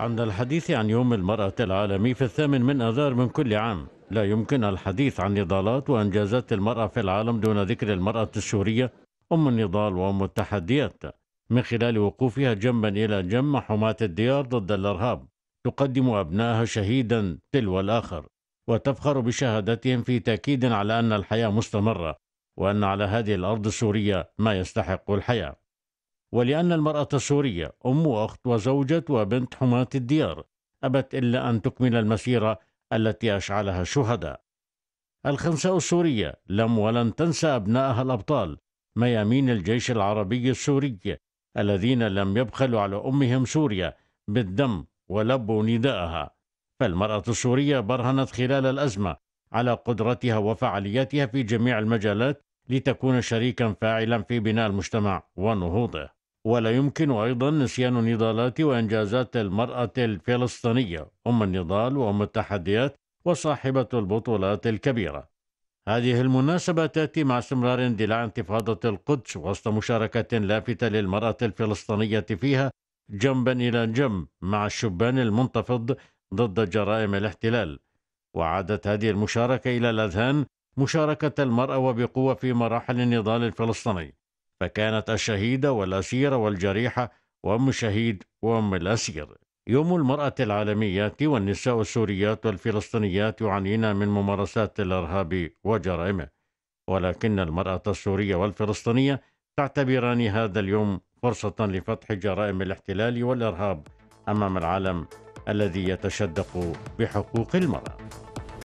عند الحديث عن يوم المرأة العالمي في الثامن من أذار من كل عام لا يمكن الحديث عن نضالات وأنجازات المرأة في العالم دون ذكر المرأة السورية أم النضال وأم التحديات من خلال وقوفها جنبا إلى جنب حماة الديار ضد الإرهاب تقدم أبنائها شهيدا تلو الآخر وتفخر بشهادتهم في تأكيد على أن الحياة مستمرة وأن على هذه الأرض السورية ما يستحق الحياة ولأن المرأة السورية أم وأخت وزوجة وبنت حماة الديار أبت إلا أن تكمل المسيرة التي أشعلها الشهداء الخنساء السورية لم ولن تنسى أبنائها الأبطال ميامين الجيش العربي السوري الذين لم يبخلوا على أمهم سوريا بالدم ولبوا نداءها فالمرأة السورية برهنت خلال الأزمة على قدرتها وفعاليتها في جميع المجالات لتكون شريكا فاعلا في بناء المجتمع ونهوضه ولا يمكن أيضا نسيان نضالات وإنجازات المرأة الفلسطينية أم النضال وأم التحديات وصاحبة البطولات الكبيرة هذه المناسبة تأتي مع استمرار اندلاع انتفاضة القدس وسط مشاركة لافتة للمرأة الفلسطينية فيها جنبا إلى جنب مع الشبان المنتفض ضد جرائم الاحتلال وعادت هذه المشاركة إلى الأذهان مشاركة المرأة وبقوة في مراحل النضال الفلسطيني فكانت الشهيدة والأسيرة والجريحة وأم الشهيد وأم الأسير يوم المرأة العالمية والنساء السوريات والفلسطينيات يعانين من ممارسات الإرهاب وجرائمه ولكن المرأة السورية والفلسطينية تعتبران هذا اليوم فرصة لفتح جرائم الاحتلال والإرهاب أمام العالم الذي يتشدق بحقوق المرأة